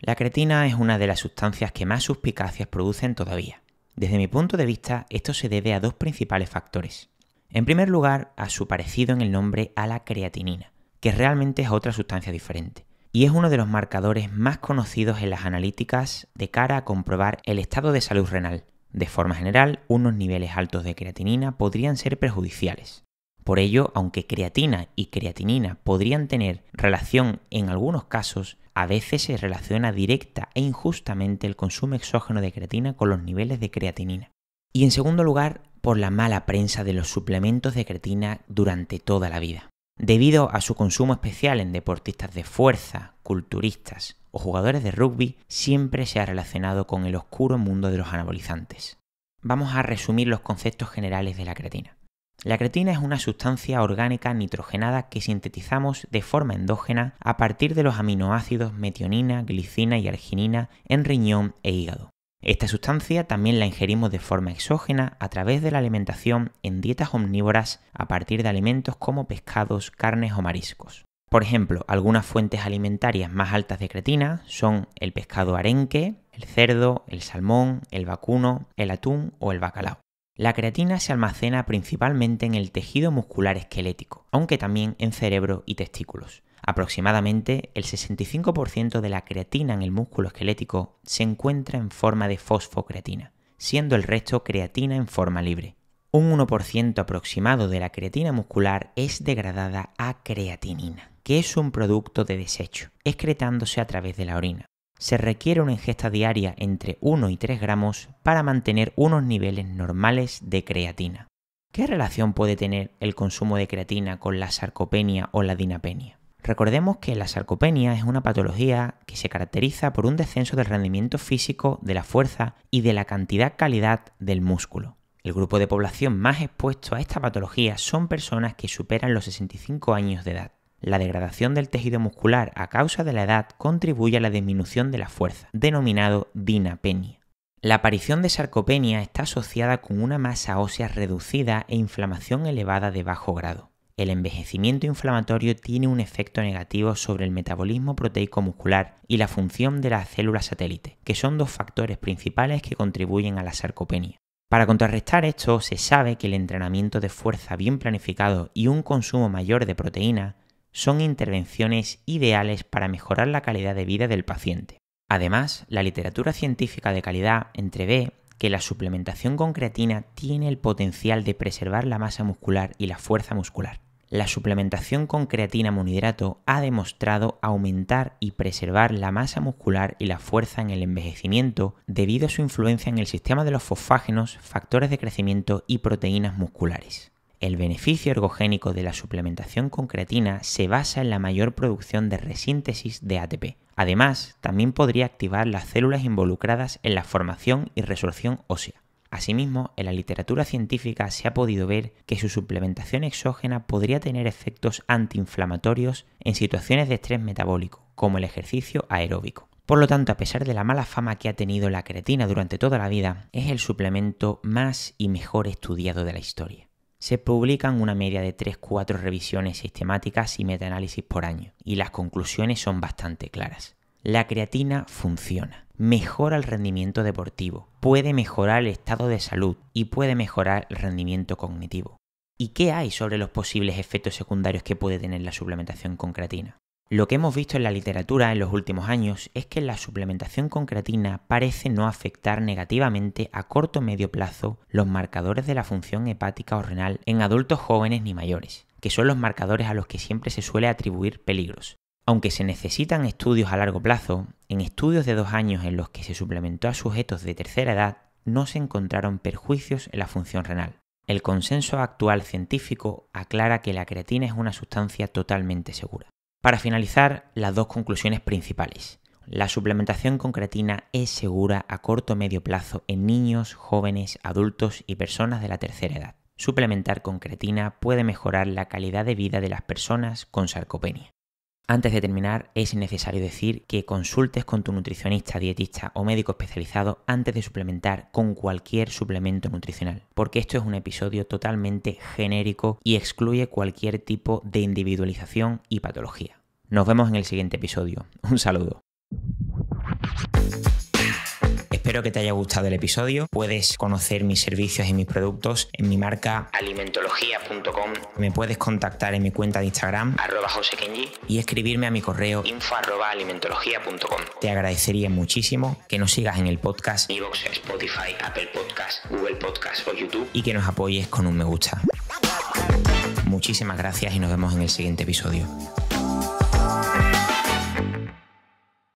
La creatina es una de las sustancias que más suspicacias producen todavía. Desde mi punto de vista, esto se debe a dos principales factores. En primer lugar, a su parecido en el nombre a la creatinina, que realmente es otra sustancia diferente, y es uno de los marcadores más conocidos en las analíticas de cara a comprobar el estado de salud renal. De forma general, unos niveles altos de creatinina podrían ser perjudiciales. Por ello, aunque creatina y creatinina podrían tener relación en algunos casos, a veces se relaciona directa e injustamente el consumo exógeno de creatina con los niveles de creatinina. Y en segundo lugar, por la mala prensa de los suplementos de creatina durante toda la vida. Debido a su consumo especial en deportistas de fuerza, culturistas o jugadores de rugby, siempre se ha relacionado con el oscuro mundo de los anabolizantes. Vamos a resumir los conceptos generales de la creatina. La creatina es una sustancia orgánica nitrogenada que sintetizamos de forma endógena a partir de los aminoácidos metionina, glicina y arginina en riñón e hígado. Esta sustancia también la ingerimos de forma exógena a través de la alimentación en dietas omnívoras a partir de alimentos como pescados, carnes o mariscos. Por ejemplo, algunas fuentes alimentarias más altas de creatina son el pescado arenque, el cerdo, el salmón, el vacuno, el atún o el bacalao. La creatina se almacena principalmente en el tejido muscular esquelético, aunque también en cerebro y testículos. Aproximadamente el 65% de la creatina en el músculo esquelético se encuentra en forma de fosfocreatina, siendo el resto creatina en forma libre. Un 1% aproximado de la creatina muscular es degradada a creatinina, que es un producto de desecho, excretándose a través de la orina se requiere una ingesta diaria entre 1 y 3 gramos para mantener unos niveles normales de creatina. ¿Qué relación puede tener el consumo de creatina con la sarcopenia o la dinapenia? Recordemos que la sarcopenia es una patología que se caracteriza por un descenso del rendimiento físico, de la fuerza y de la cantidad-calidad del músculo. El grupo de población más expuesto a esta patología son personas que superan los 65 años de edad. La degradación del tejido muscular a causa de la edad contribuye a la disminución de la fuerza, denominado dinapenia. La aparición de sarcopenia está asociada con una masa ósea reducida e inflamación elevada de bajo grado. El envejecimiento inflamatorio tiene un efecto negativo sobre el metabolismo proteico muscular y la función de las células satélite, que son dos factores principales que contribuyen a la sarcopenia. Para contrarrestar esto, se sabe que el entrenamiento de fuerza bien planificado y un consumo mayor de proteína son intervenciones ideales para mejorar la calidad de vida del paciente. Además, la literatura científica de calidad entrevé que la suplementación con creatina tiene el potencial de preservar la masa muscular y la fuerza muscular. La suplementación con creatina monohidrato ha demostrado aumentar y preservar la masa muscular y la fuerza en el envejecimiento debido a su influencia en el sistema de los fosfágenos, factores de crecimiento y proteínas musculares. El beneficio ergogénico de la suplementación con creatina se basa en la mayor producción de resíntesis de ATP. Además, también podría activar las células involucradas en la formación y resolución ósea. Asimismo, en la literatura científica se ha podido ver que su suplementación exógena podría tener efectos antiinflamatorios en situaciones de estrés metabólico, como el ejercicio aeróbico. Por lo tanto, a pesar de la mala fama que ha tenido la creatina durante toda la vida, es el suplemento más y mejor estudiado de la historia. Se publican una media de 3-4 revisiones sistemáticas y metaanálisis por año, y las conclusiones son bastante claras. La creatina funciona, mejora el rendimiento deportivo, puede mejorar el estado de salud y puede mejorar el rendimiento cognitivo. ¿Y qué hay sobre los posibles efectos secundarios que puede tener la suplementación con creatina? Lo que hemos visto en la literatura en los últimos años es que la suplementación con creatina parece no afectar negativamente a corto o medio plazo los marcadores de la función hepática o renal en adultos jóvenes ni mayores, que son los marcadores a los que siempre se suele atribuir peligros. Aunque se necesitan estudios a largo plazo, en estudios de dos años en los que se suplementó a sujetos de tercera edad no se encontraron perjuicios en la función renal. El consenso actual científico aclara que la creatina es una sustancia totalmente segura. Para finalizar, las dos conclusiones principales. La suplementación con creatina es segura a corto o medio plazo en niños, jóvenes, adultos y personas de la tercera edad. Suplementar con creatina puede mejorar la calidad de vida de las personas con sarcopenia. Antes de terminar, es necesario decir que consultes con tu nutricionista, dietista o médico especializado antes de suplementar con cualquier suplemento nutricional, porque esto es un episodio totalmente genérico y excluye cualquier tipo de individualización y patología. Nos vemos en el siguiente episodio. Un saludo. Espero que te haya gustado el episodio. Puedes conocer mis servicios y mis productos en mi marca alimentología.com. Me puedes contactar en mi cuenta de Instagram arroba y escribirme a mi correo info.alimentología.com. Te agradecería muchísimo que nos sigas en el podcast IVOX, Spotify, Apple Podcast, Google Podcast o YouTube y que nos apoyes con un me gusta. Muchísimas gracias y nos vemos en el siguiente episodio.